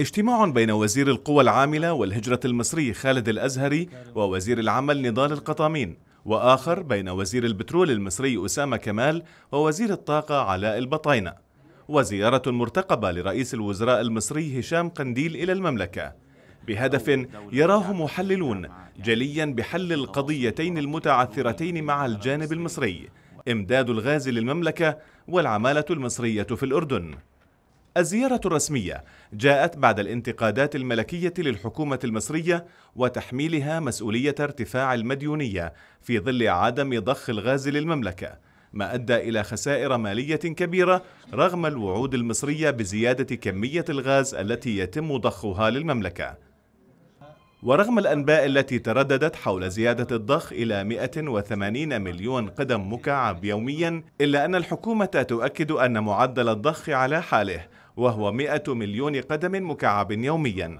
اجتماع بين وزير القوى العاملة والهجرة المصري خالد الأزهري ووزير العمل نضال القطامين وآخر بين وزير البترول المصري أسامة كمال ووزير الطاقة علاء البطاينة وزيارة مرتقبة لرئيس الوزراء المصري هشام قنديل إلى المملكة بهدف يراه محللون جليا بحل القضيتين المتعثرتين مع الجانب المصري إمداد الغاز للمملكة والعمالة المصرية في الأردن الزيارة الرسمية جاءت بعد الانتقادات الملكية للحكومة المصرية وتحميلها مسؤولية ارتفاع المديونية في ظل عدم ضخ الغاز للمملكة، ما أدى إلى خسائر مالية كبيرة رغم الوعود المصرية بزيادة كمية الغاز التي يتم ضخها للمملكة. ورغم الأنباء التي ترددت حول زيادة الضخ إلى 180 مليون قدم مكعب يومياً، إلا أن الحكومة تؤكد أن معدل الضخ على حاله، وهو 100 مليون قدم مكعب يوميا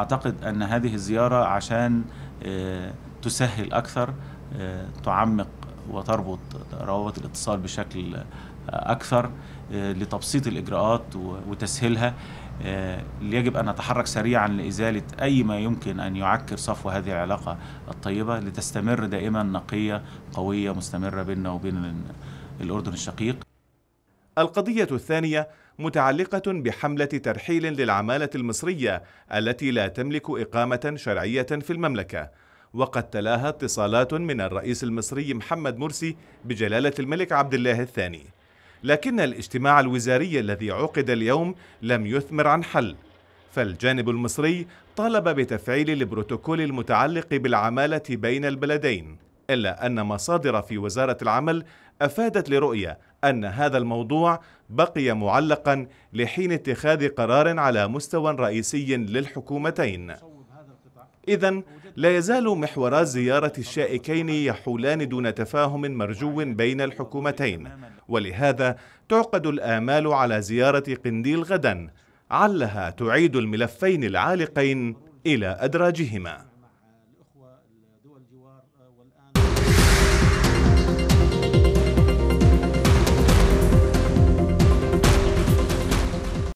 أعتقد أن هذه الزيارة عشان آه، تسهل أكثر آه، تعمق وتربط روابط الاتصال بشكل أكثر آه، لتبسيط الإجراءات وتسهيلها يجب أن نتحرك سريعا لإزالة أي ما يمكن أن يعكر صفو هذه العلاقة الطيبة لتستمر دائما نقية قوية مستمرة بيننا وبين الأردن الشقيق القضية الثانية متعلقة بحملة ترحيل للعمالة المصرية التي لا تملك إقامة شرعية في المملكة وقد تلاها اتصالات من الرئيس المصري محمد مرسي بجلالة الملك عبد الله الثاني لكن الاجتماع الوزاري الذي عقد اليوم لم يثمر عن حل فالجانب المصري طالب بتفعيل البروتوكول المتعلق بالعمالة بين البلدين إلا أن مصادر في وزارة العمل أفادت لرؤية أن هذا الموضوع بقي معلقا لحين اتخاذ قرار على مستوى رئيسي للحكومتين إذا لا يزال محورا زيارة الشائكين يحولان دون تفاهم مرجو بين الحكومتين ولهذا تعقد الآمال على زيارة قنديل غدا علها تعيد الملفين العالقين إلى أدراجهما